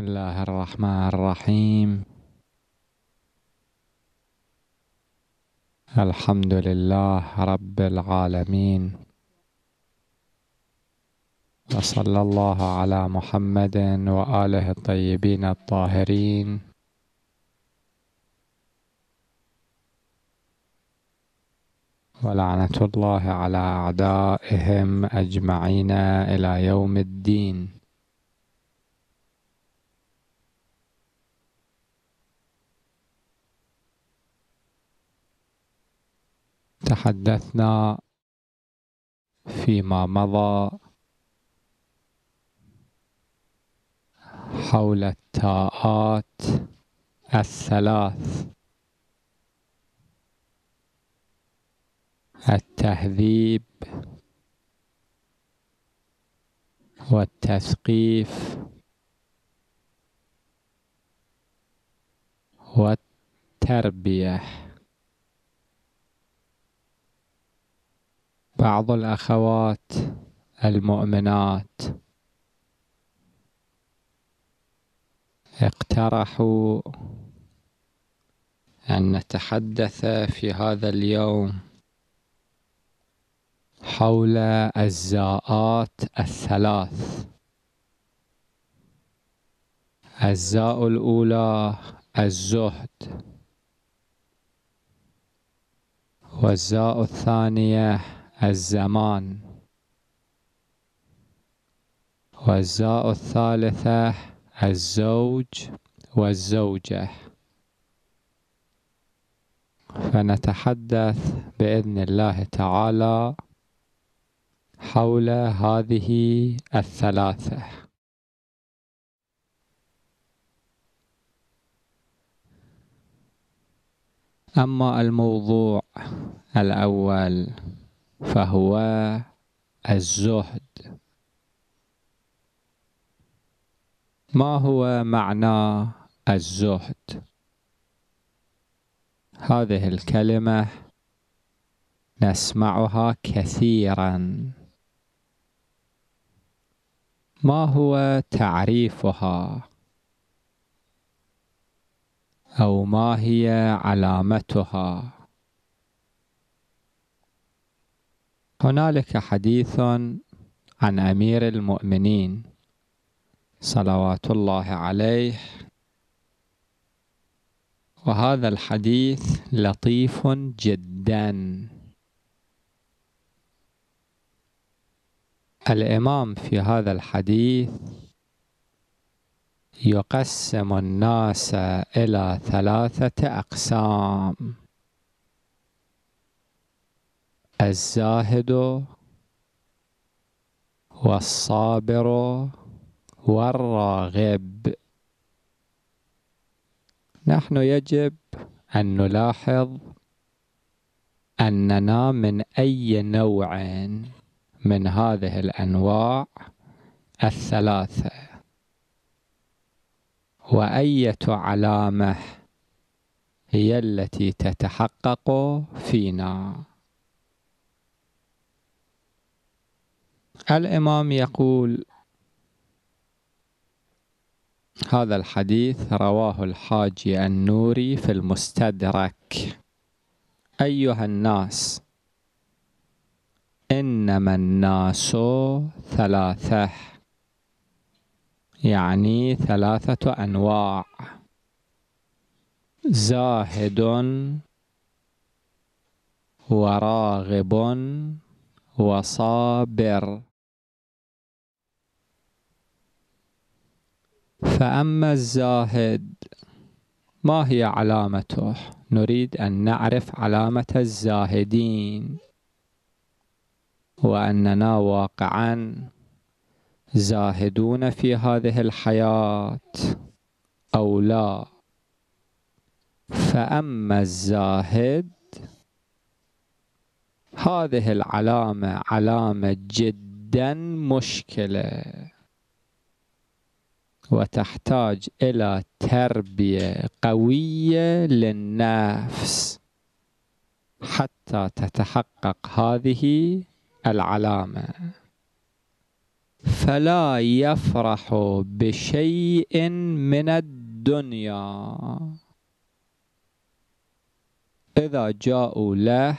بسم الله الرحمن الرحيم الحمد لله رب العالمين وصلى الله على محمد وآله الطيبين الطاهرين ولعنة الله على أعدائهم أجمعين إلى يوم الدين تحدثنا فيما مضى حول التاءات الثلاث التهذيب والتثقيف والتربيه بعض الأخوات المؤمنات اقترحوا أن نتحدث في هذا اليوم حول الزاءات الثلاث الزاء الأولى الزهد والزاء الثانية الزمان والزاء الثالثة الزوج والزوجة فنتحدث بإذن الله تعالى حول هذه الثلاثة أما الموضوع الأول فهو الزهد ما هو معنى الزهد هذه الكلمه نسمعها كثيرا ما هو تعريفها او ما هي علامتها هنالك حديث عن امير المؤمنين صلوات الله عليه وهذا الحديث لطيف جدا الامام في هذا الحديث يقسم الناس الى ثلاثه اقسام الزاهد والصابر والراغب نحن يجب أن نلاحظ أننا من أي نوع من هذه الأنواع الثلاثة وأية علامة هي التي تتحقق فينا الإمام يقول هذا الحديث رواه الحاجي النوري في المستدرك أيها الناس إنما الناس ثلاثة يعني ثلاثة أنواع زاهد وراغب وصابر فأما الزاهد ما هي علامته نريد أن نعرف علامة الزاهدين وأننا واقعا زاهدون في هذه الحياة أو لا فأما الزاهد هذه العلامة علامة جدا مشكلة وتحتاج إلى تربية قوية للنفس حتى تتحقق هذه العلامة فلا يفرح بشيء من الدنيا إذا جاءوا له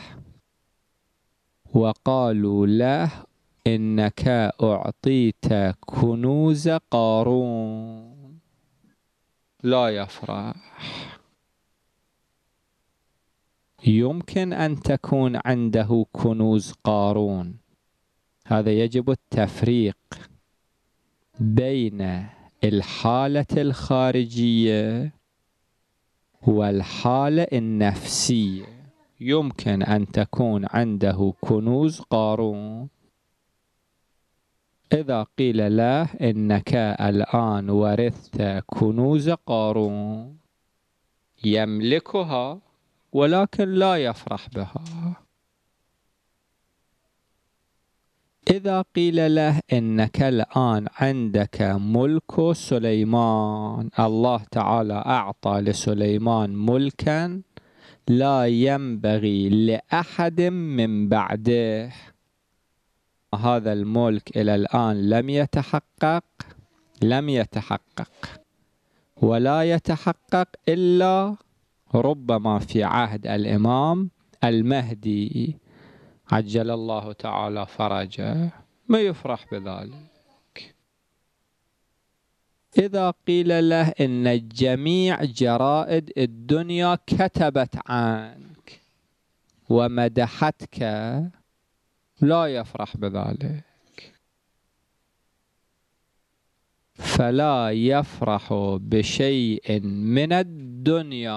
وقالوا له إنك أعطيت كنوز قارون لا يفرح يمكن أن تكون عنده كنوز قارون هذا يجب التفريق بين الحالة الخارجية والحالة النفسية يمكن أن تكون عنده كنوز قارون إذا قيل له إنك الآن ورثت كنوز قارون يملكها ولكن لا يفرح بها إذا قيل له إنك الآن عندك ملك سليمان الله تعالى أعطى لسليمان ملكا لا ينبغي لأحد من بعده هذا الملك إلى الآن لم يتحقق لم يتحقق ولا يتحقق إلا ربما في عهد الإمام المهدي عجل الله تعالى فرجه ما يفرح بذلك إذا قيل له إن جميع جرائد الدنيا كتبت عنك ومدحتك لا يفرح بذلك فلا يفرح بشيء من الدنيا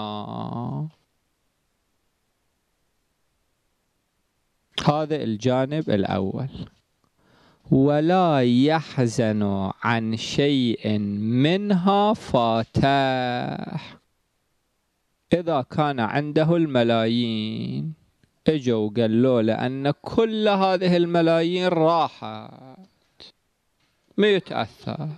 هذا الجانب الأول ولا يحزن عن شيء منها فاتح إذا كان عنده الملايين اجوا وقالوا له ان كل هذه الملايين راحت ما يتاثر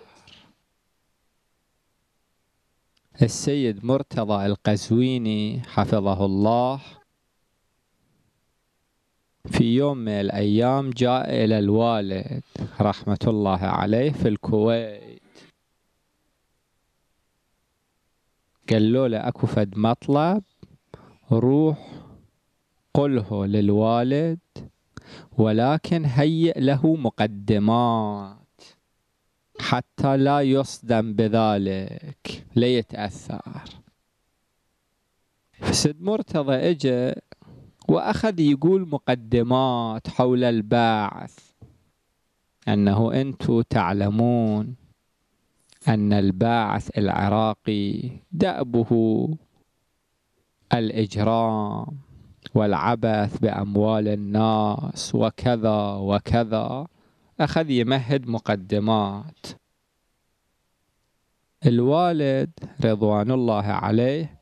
السيد مرتضى القزويني حفظه الله في يوم من الأيام جاء إلى الوالد رحمة الله عليه في الكويت قالوا له أكو فد مطلب روح قله للوالد ولكن هيئ له مقدمات حتى لا يصدم بذلك ليتأثر سيد مرتضى اجى وأخذ يقول مقدمات حول البعث أنه أنتم تعلمون أن الباعث العراقي دأبه الإجرام والعبث بأموال الناس وكذا وكذا أخذ يمهد مقدمات الوالد رضوان الله عليه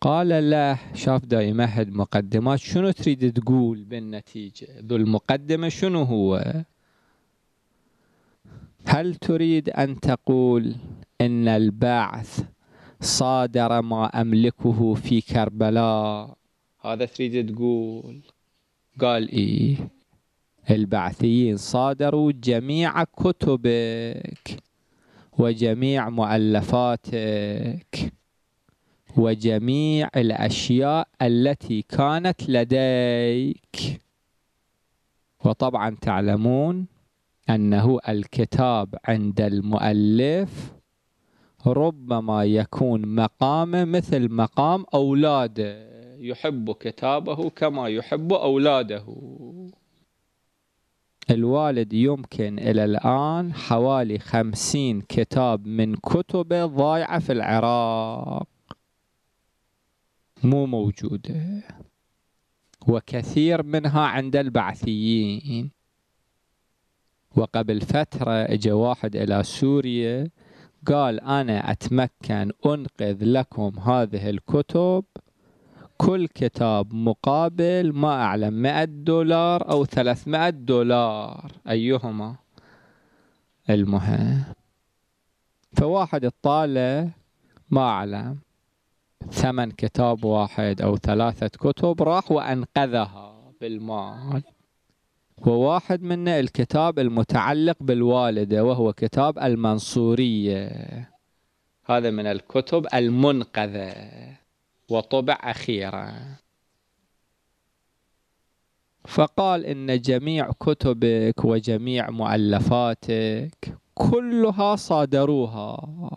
قال له شاف دا يمهد مقدمات شنو تريد تقول بالنتيجة ذو المقدمة شنو هو هل تريد أن تقول إن البعث صادر ما أملكه في كربلاء هذا تريد تقول قال إيه البعثيين صادروا جميع كتبك وجميع مؤلفاتك وجميع الأشياء التي كانت لديك وطبعا تعلمون أنه الكتاب عند المؤلف ربما يكون مقامه مثل مقام أولاده يحب كتابه كما يحب أولاده الوالد يمكن إلى الآن حوالي خمسين كتاب من كتبه ضايعة في العراق مو موجودة وكثير منها عند البعثيين وقبل فترة اجى واحد إلى سوريا قال أنا أتمكن أنقذ لكم هذه الكتب كل كتاب مقابل ما أعلم 100 دولار أو 300 دولار أيهما المهم فواحد الطالع ما أعلم ثمن كتاب واحد أو ثلاثة كتب راح وأنقذها بالمال وواحد منه الكتاب المتعلق بالوالدة وهو كتاب المنصورية هذا من الكتب المنقذة وطبع أخيرا فقال إن جميع كتبك وجميع مؤلفاتك كلها صادروها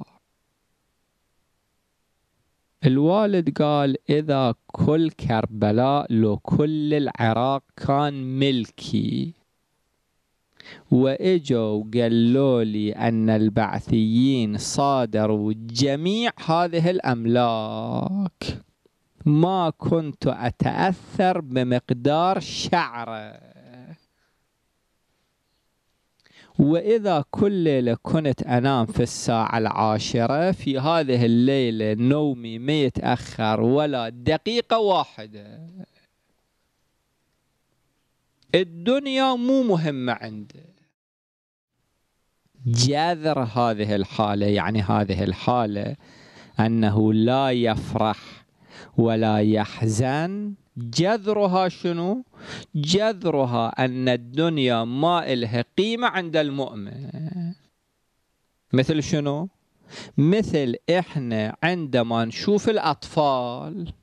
الوالد قال إذا كل كربلاء لو كل العراق كان ملكي واجوا قالوا لي ان البعثيين صادروا جميع هذه الاملاك ما كنت اتاثر بمقدار شعره وإذا كل ليلة كنت أنام في الساعة العاشرة في هذه الليلة نومي ما يتأخر ولا دقيقة واحدة الدنيا مو مهمة عنده جذر هذه الحالة يعني هذه الحالة أنه لا يفرح ولا يحزن جذرها شنو؟ جذرها أن الدنيا ما إلها قيمة عند المؤمن مثل شنو؟ مثل إحنا عندما نشوف الأطفال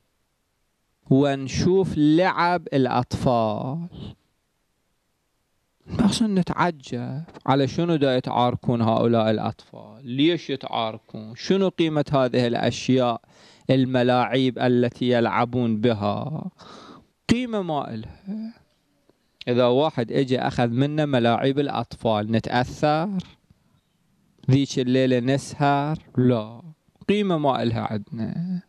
ونشوف لعب الأطفال بس نتعجب على شنو دا يتعاركون هؤلاء الأطفال ليش يتعاركون شنو قيمة هذه الأشياء الملاعيب التي يلعبون بها قيمة ما إلها إذا واحد إجي أخذ منا ملاعيب الأطفال نتأثر ذيك الليلة نسهر لا قيمة ما إلها عندنا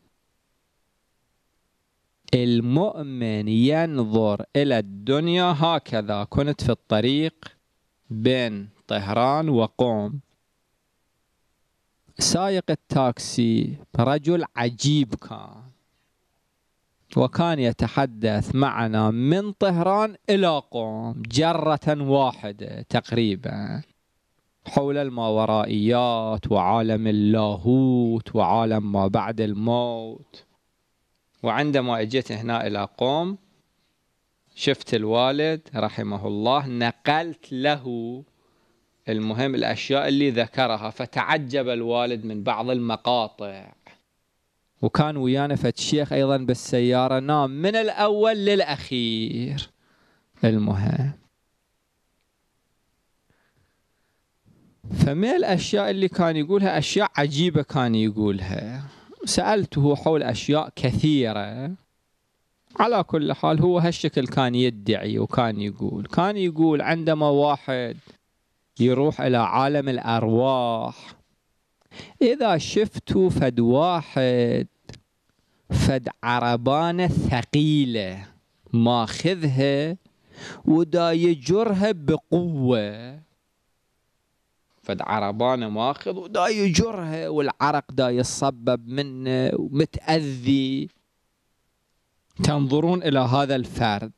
المؤمن ينظر إلى الدنيا هكذا كنت في الطريق بين طهران وقوم سائق التاكسي رجل عجيب كان وكان يتحدث معنا من طهران إلى قوم جرة واحدة تقريبا حول الماورائيات وعالم اللاهوت وعالم ما بعد الموت وعندما اجيت هنا الى قوم شفت الوالد رحمه الله نقلت له المهم الاشياء اللي ذكرها فتعجب الوالد من بعض المقاطع وكان ويانا فتشيخ شيخ ايضا بالسياره نام من الاول للاخير المهم فمن الاشياء اللي كان يقولها اشياء عجيبه كان يقولها سألته حول أشياء كثيرة على كل حال هو هالشكل كان يدعي وكان يقول كان يقول عندما واحد يروح إلى عالم الأرواح إذا شفتوا فد واحد فد عربانة ثقيلة ماخذها ودا يجرها بقوة فد عربانه ماخذ ودا يجرها والعرق دا يصبب منه ومتاذي تنظرون الى هذا الفرد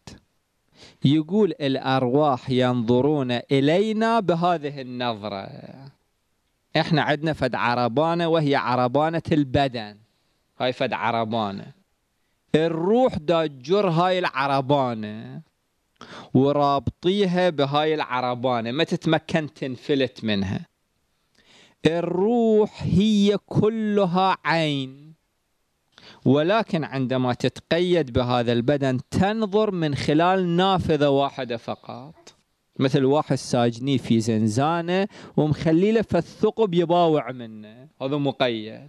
يقول الارواح ينظرون الينا بهذه النظره احنا عندنا فد عربانه وهي عربانه البدن هاي فد عربانه الروح دا تجر هاي العربانه ورابطيها بهاي العربانة ما تتمكن تنفلت منها الروح هي كلها عين ولكن عندما تتقيد بهذا البدن تنظر من خلال نافذة واحدة فقط مثل واحد ساجني في زنزانة ومخليله الثقب يباوع منه هذا مقيد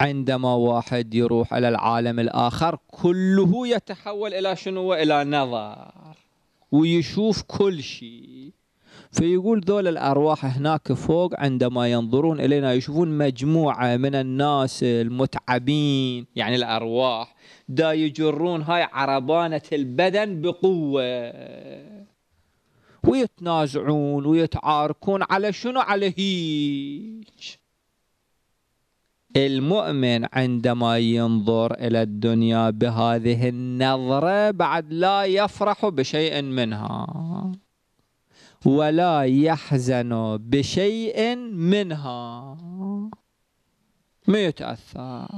عندما واحد يروح إلى العالم الآخر كله يتحول إلى شنو إلى نظر ويشوف كل شيء فيقول ذول الأرواح هناك فوق عندما ينظرون إلينا يشوفون مجموعة من الناس المتعبين يعني الأرواح دا يجرون هاي عربانة البدن بقوة ويتنازعون ويتعاركون على شنو على هيج المؤمن عندما ينظر إلى الدنيا بهذه النظرة بعد لا يفرح بشيء منها ولا يحزن بشيء منها ما يتأثر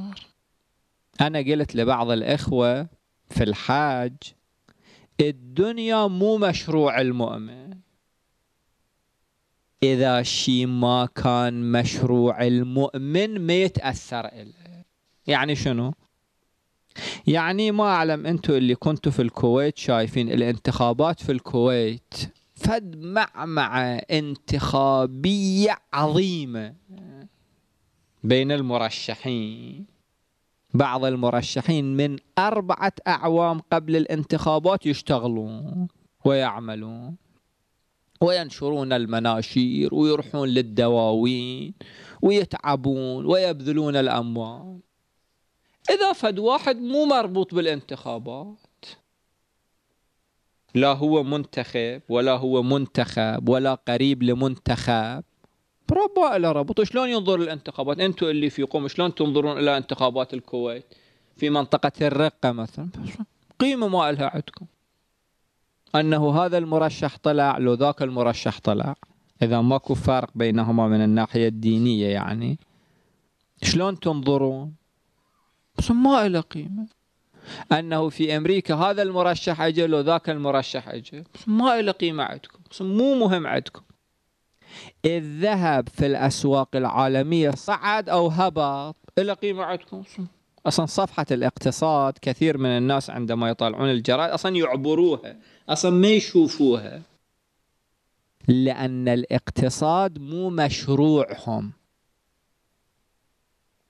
أنا قلت لبعض الإخوة في الحاج الدنيا مو مشروع المؤمن إذا شيء ما كان مشروع المؤمن ما يتأثر إليه يعني شنو؟ يعني ما أعلم أنتم اللي كنتوا في الكويت شايفين الانتخابات في الكويت فد معمعة انتخابية عظيمة بين المرشحين بعض المرشحين من أربعة أعوام قبل الانتخابات يشتغلون ويعملون وينشرون المناشير ويروحون للدواوين ويتعبون ويبذلون الأموال إذا فد واحد مو مربوط بالانتخابات لا هو منتخب ولا هو منتخب ولا قريب لمنتخب ربا إلى ربط شلون ينظر للانتخابات أنتم اللي في قوم شلون تنظرون إلى انتخابات الكويت في منطقة الرقة مثلا قيمة ما لها عندكم أنه هذا المرشح طلع لو ذاك المرشح طلع إذا ماكو فرق بينهما من الناحية الدينية يعني شلون تنظرون بس ما له قيمة أنه في أمريكا هذا المرشح أجل وذاك المرشح أجل بس ما له قيمة عندكم بس مو مهم عندكم الذهب في الأسواق العالمية صعد أو هبط له قيمة عندكم اصلا صفحه الاقتصاد كثير من الناس عندما يطالعون الجرائد اصلا يعبروها اصلا ما يشوفوها لان الاقتصاد مو مشروعهم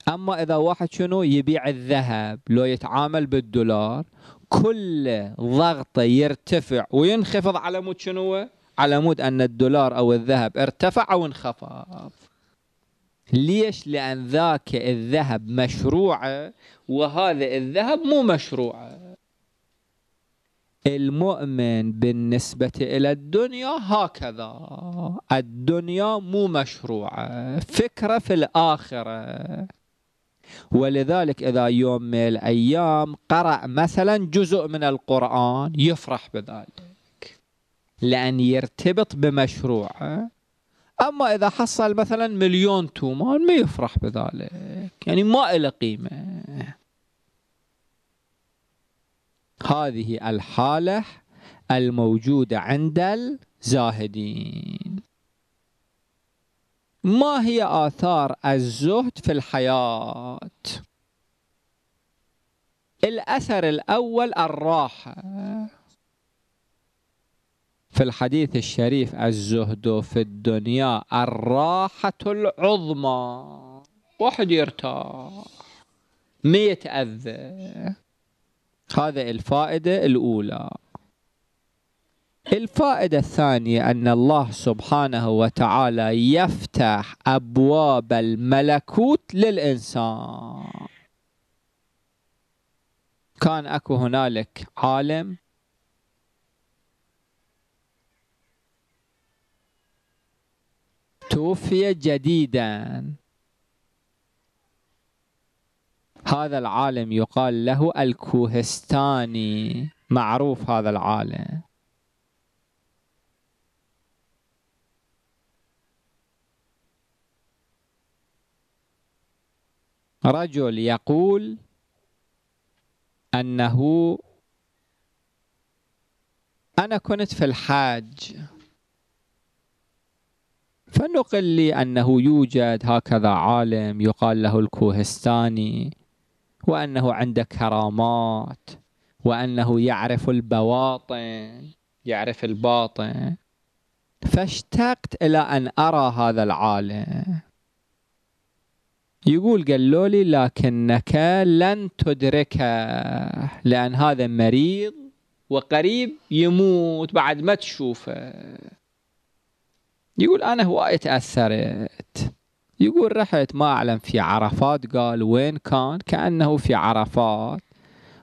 اما اذا واحد شنو يبيع الذهب لو يتعامل بالدولار كل ضغطه يرتفع وينخفض على مود شنو على مود ان الدولار او الذهب ارتفع او انخفض ليش لأن ذاك الذهب مشروعه وهذا الذهب مو مشروعه المؤمن بالنسبة إلى الدنيا هكذا الدنيا مو مشروعة فكرة في الآخرة ولذلك إذا يوم من الأيام قرأ مثلا جزء من القرآن يفرح بذلك لأن يرتبط بمشروعه اما اذا حصل مثلا مليون تومان ما يفرح بذلك يعني ما له قيمه هذه الحاله الموجوده عند الزاهدين ما هي آثار الزهد في الحياة؟ الأثر الأول الراحة في الحديث الشريف الزهد في الدنيا الراحة العظمى واحد يرتاح ما يتأذى هذا الفائدة الأولى الفائدة الثانية أن الله سبحانه وتعالى يفتح أبواب الملكوت للإنسان كان أكو هنالك عالم توفي جديدا هذا العالم يقال له الكوهستاني معروف هذا العالم رجل يقول أنه أنا كنت في الحاج فنقل لي أنه يوجد هكذا عالم يقال له الكوهستاني وأنه عنده كرامات وأنه يعرف البواطن يعرف الباطن فاشتقت إلى أن أرى هذا العالم يقول قالوا لي لكنك لن تدركه لأن هذا مريض وقريب يموت بعد ما تشوفه يقول أنا هواي تأثرت يقول رحت ما أعلم في عرفات قال وين كان كأنه في عرفات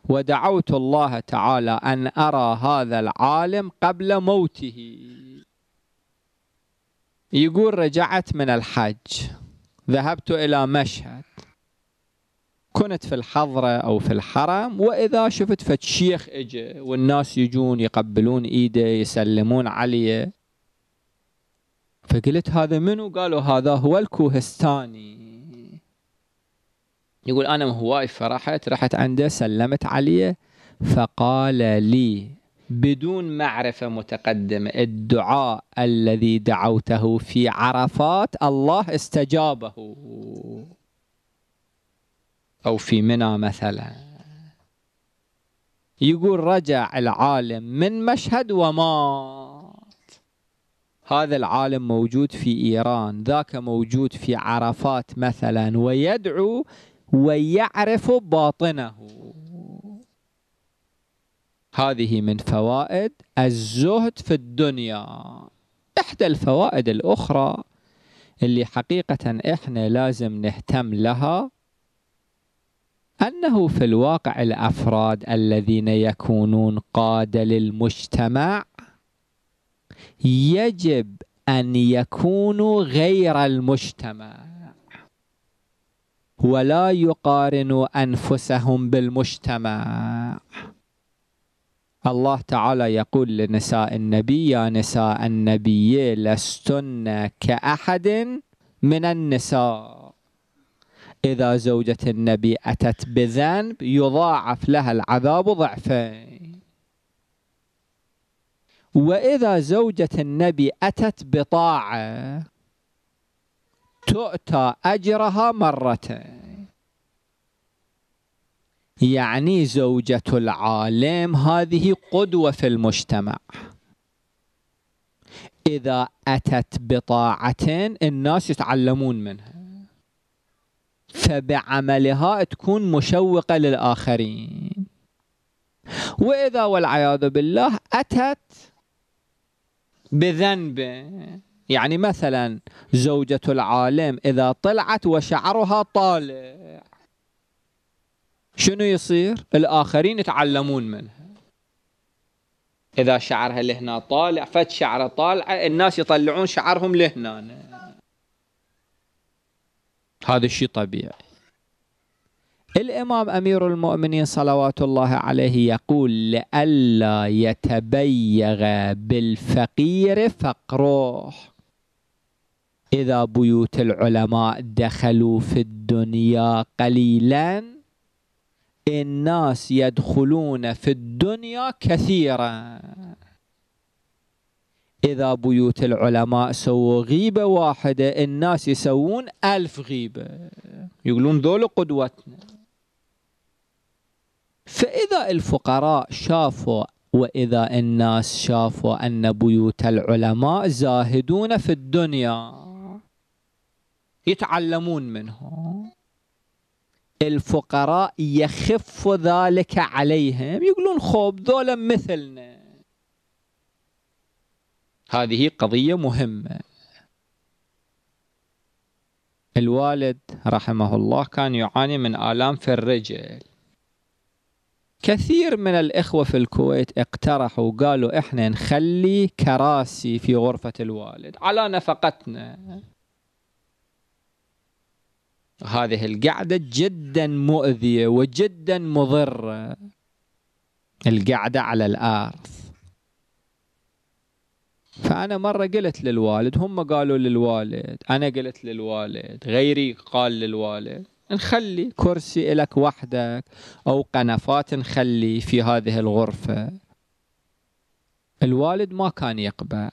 ودعوت الله تعالى أن أرى هذا العالم قبل موته يقول رجعت من الحج ذهبت إلى مشهد كنت في الحضرة أو في الحرم وإذا شفت فتشيخ إجي إجا والناس يجون يقبلون إيده يسلمون عليه فقلت هذا منو قالوا هذا هو الكوهستاني يقول أنا هواي فرحت رحت عنده سلمت عليه فقال لي بدون معرفة متقدمة الدعاء الذي دعوته في عرفات الله استجابه أو في منى مثلا يقول رجع العالم من مشهد ومات هذا العالم موجود في إيران ذاك موجود في عرفات مثلا ويدعو ويعرف باطنه هذه من فوائد الزهد في الدنيا إحدى الفوائد الأخرى اللي حقيقة إحنا لازم نهتم لها أنه في الواقع الأفراد الذين يكونون قادة للمجتمع يجب أن يكونوا غير المجتمع ولا يقارنوا أنفسهم بالمجتمع الله تعالى يقول لنساء النبي يا نساء النبي لستن كأحد من النساء إذا زوجة النبي أتت بذنب يضاعف لها العذاب ضعفين وإذا زوجة النبي أتت بطاعة تؤتى أجرها مرتين يعني زوجة العالم هذه قدوة في المجتمع إذا أتت بطاعة الناس يتعلمون منها فبعملها تكون مشوقة للآخرين وإذا والعياذ بالله أتت بذنبه يعني مثلا زوجة العالم إذا طلعت وشعرها طالع شنو يصير؟ الآخرين يتعلمون منها إذا شعرها لهنا طالع فد شعره طالعة الناس يطلعون شعرهم لهنا هذا الشيء طبيعي الإمام أمير المؤمنين صلوات الله عليه يقول لئلا يتبيغ بالفقير فقره إذا بيوت العلماء دخلوا في الدنيا قليلا الناس يدخلون في الدنيا كثيرا إذا بيوت العلماء سووا غيبة واحدة الناس يسوون ألف غيبة يقولون ذول قدوتنا فإذا الفقراء شافوا وإذا الناس شافوا أن بيوت العلماء زاهدون في الدنيا يتعلمون منهم الفقراء يخف ذلك عليهم يقولون خوب ذولا مثلنا هذه قضية مهمة الوالد رحمه الله كان يعاني من آلام في الرجل كثير من الإخوة في الكويت اقترحوا وقالوا إحنا نخلي كراسي في غرفة الوالد على نفقتنا هذه القعدة جدا مؤذية وجدا مضرة القعدة على الأرض فأنا مرة قلت للوالد هم قالوا للوالد أنا قلت للوالد غيري قال للوالد نخلي كرسي لك وحدك أو قنفات نخلي في هذه الغرفة الوالد ما كان يقبل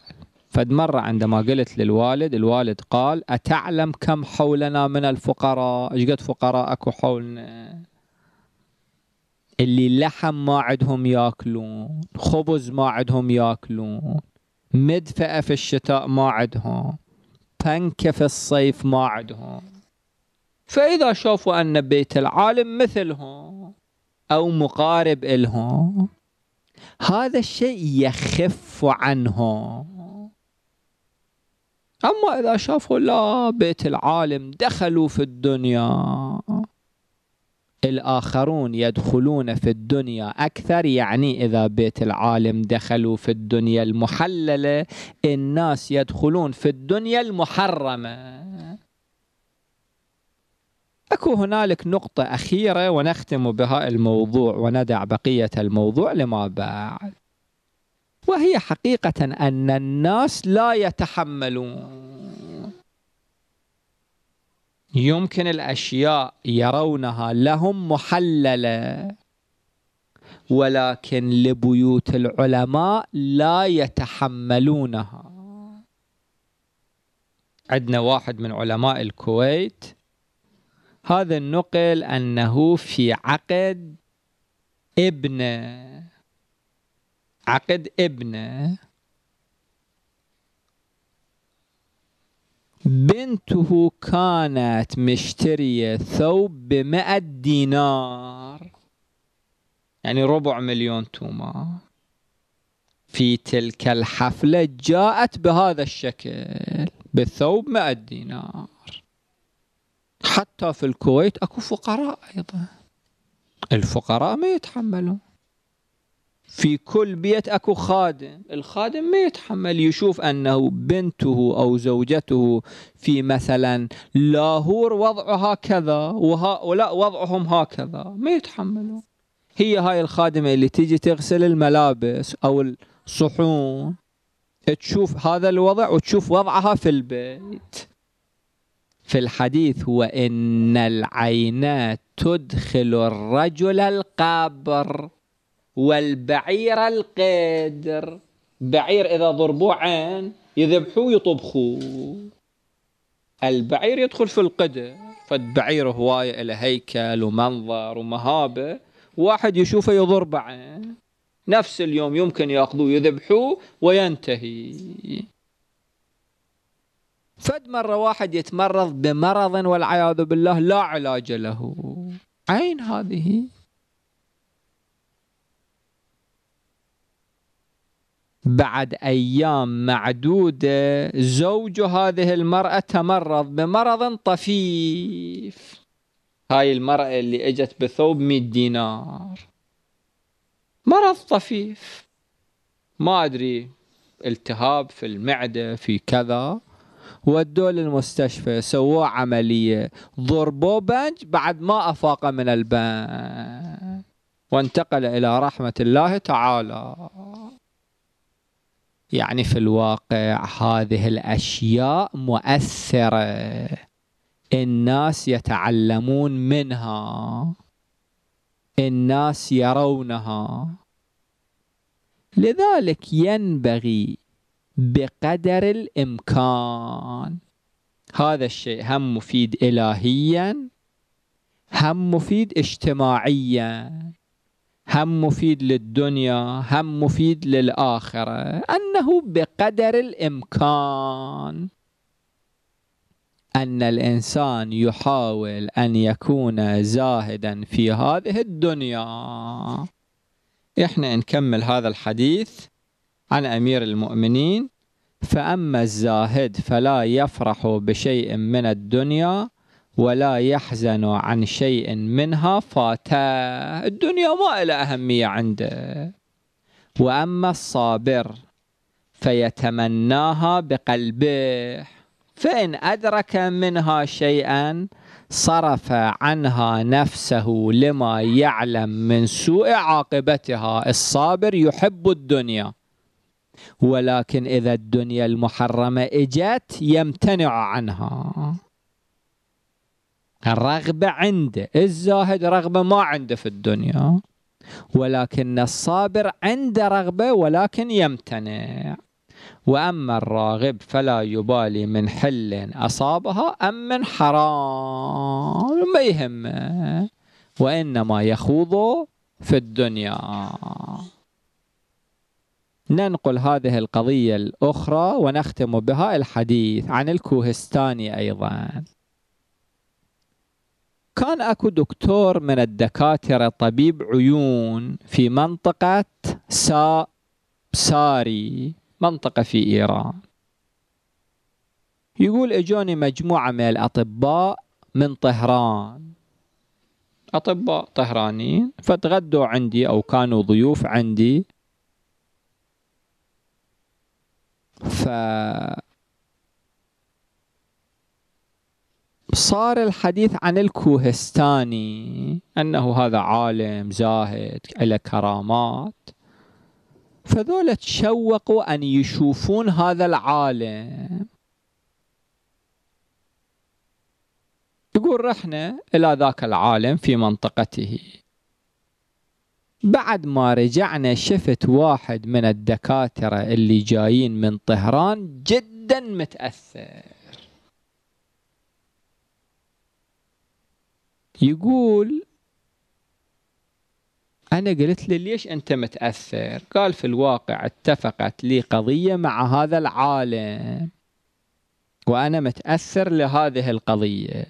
فد مرة عندما قلت للوالد الوالد قال أتعلم كم حولنا من الفقراء ايش قد فقراء أكو حولنا اللي لحم ما عندهم ياكلون خبز ما عندهم ياكلون مدفأة في الشتاء ما عندهم بنكة في الصيف ما عندهم فإذا شافوا أن بيت العالم مثلهم أو مقارب إلهم هذا الشيء يخف عنهم أما إذا شافوا لا بيت العالم دخلوا في الدنيا الآخرون يدخلون في الدنيا أكثر يعني إذا بيت العالم دخلوا في الدنيا المحللة الناس يدخلون في الدنيا المحرمة اكو هنالك نقطة أخيرة ونختم بها الموضوع وندع بقية الموضوع لما بعد. وهي حقيقة أن الناس لا يتحملون. يمكن الأشياء يرونها لهم محللة ولكن لبيوت العلماء لا يتحملونها. عندنا واحد من علماء الكويت هذا النقل أنه في عقد ابنه عقد ابنه بنته كانت مشترية ثوب بمئة دينار يعني ربع مليون توما في تلك الحفلة جاءت بهذا الشكل بالثوب مئة دينار حتى في الكويت اكو فقراء ايضا الفقراء ما يتحملون في كل بيت اكو خادم الخادم ما يتحمل يشوف انه بنته او زوجته في مثلا لاهور وضعها كذا وهؤلاء وضعهم هكذا ما يتحملون هي هاي الخادمه اللي تيجي تغسل الملابس او الصحون تشوف هذا الوضع وتشوف وضعها في البيت في الحديث هو إن العينات تدخل الرجل القبر والبعير القدر بعير إذا ضربوه عين يذبحوه يطبخوه البعير يدخل في القدر فالبعير هواية إلى هيكل ومنظر ومهابة واحد يشوفه يضرب عين نفس اليوم يمكن ياخذوه يذبحوه وينتهي فد مرة واحد يتمرض بمرض والعياذ بالله لا علاج له عين هذه بعد أيام معدودة زوج هذه المرأة تمرض بمرض طفيف هاي المرأة اللي اجت بثوب 100 دينار مرض طفيف ما أدري التهاب في المعدة في كذا ودوه للمستشفى سووه عملية ضربوه بنج بعد ما أفاق من البنج وانتقل إلى رحمة الله تعالى يعني في الواقع هذه الأشياء مؤثرة الناس يتعلمون منها الناس يرونها لذلك ينبغي بقدر الإمكان هذا الشيء هم مفيد إلهيا هم مفيد اجتماعيا هم مفيد للدنيا هم مفيد للآخرة أنه بقدر الإمكان أن الإنسان يحاول أن يكون زاهدا في هذه الدنيا إحنا نكمل هذا الحديث عن أمير المؤمنين فأما الزاهد فلا يفرح بشيء من الدنيا ولا يحزن عن شيء منها فاته الدنيا ما لها أهمية عنده وأما الصابر فيتمناها بقلبه فإن أدرك منها شيئا صرف عنها نفسه لما يعلم من سوء عاقبتها الصابر يحب الدنيا ولكن إذا الدنيا المحرمة إجت يمتنع عنها الرغبة عنده الزاهد رغبة ما عنده في الدنيا ولكن الصابر عنده رغبة ولكن يمتنع وأما الراغب فلا يبالي من حل أصابها أم من حرام ما يهمه وإنما يخوض في الدنيا ننقل هذه القضية الأخرى ونختم بها الحديث عن الكوهستاني أيضا كان أكو دكتور من الدكاترة طبيب عيون في منطقة سا ساري منطقة في إيران يقول اجوني مجموعة من الأطباء من طهران أطباء طهرانيين فتغدوا عندي أو كانوا ضيوف عندي ف صار الحديث عن الكوهستاني أنه هذا عالم زاهد له كرامات فذولا تشوقوا أن يشوفون هذا العالم يقول رحنا إلى ذاك العالم في منطقته بعد ما رجعنا شفت واحد من الدكاترة اللي جايين من طهران جدا متأثر يقول أنا قلت له ليش أنت متأثر قال في الواقع اتفقت لي قضية مع هذا العالم وأنا متأثر لهذه القضية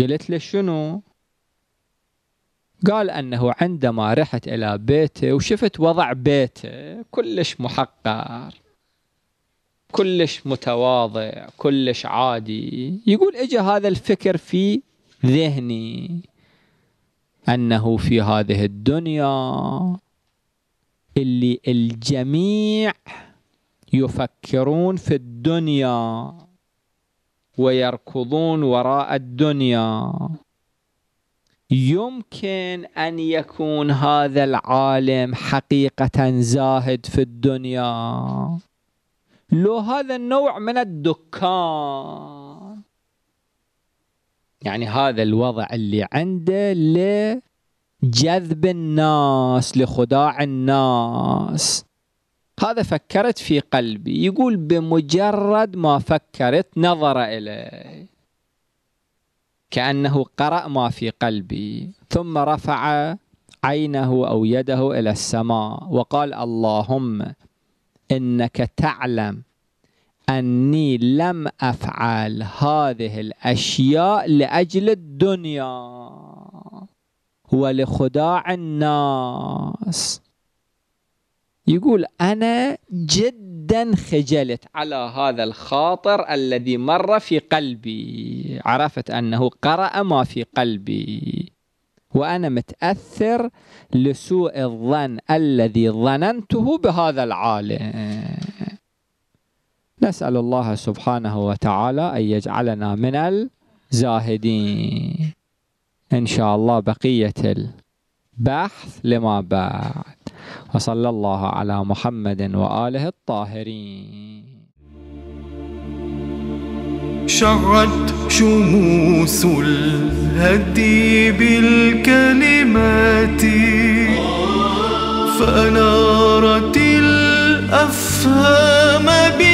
قلت له شنو قال أنه عندما رحت إلى بيته وشفت وضع بيته كلش محقر كلش متواضع كلش عادي يقول اجى هذا الفكر في ذهني أنه في هذه الدنيا اللي الجميع يفكرون في الدنيا ويركضون وراء الدنيا يمكن ان يكون هذا العالم حقيقه زاهد في الدنيا لو هذا النوع من الدكان يعني هذا الوضع اللي عنده لجذب الناس لخداع الناس هذا فكرت في قلبي يقول بمجرد ما فكرت نظر إليه كأنه قرأ ما في قلبي ثم رفع عينه أو يده إلى السماء وقال اللهم إنك تعلم أني لم أفعل هذه الأشياء لأجل الدنيا ولخداع الناس يقول أنا جدا خجلت على هذا الخاطر الذي مر في قلبي عرفت أنه قرأ ما في قلبي وأنا متأثر لسوء الظن الذي ظننته بهذا العالم نسأل الله سبحانه وتعالى أن يجعلنا من الزاهدين إن شاء الله بقية البحث لما بعد وصلى الله على محمد وآله الطاهرين شعت شموس الهدي بالكلمات فأنارت الأفهام بالكلمات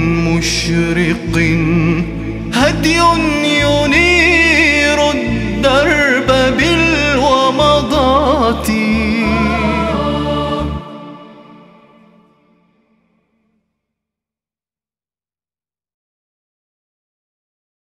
مشرق هدي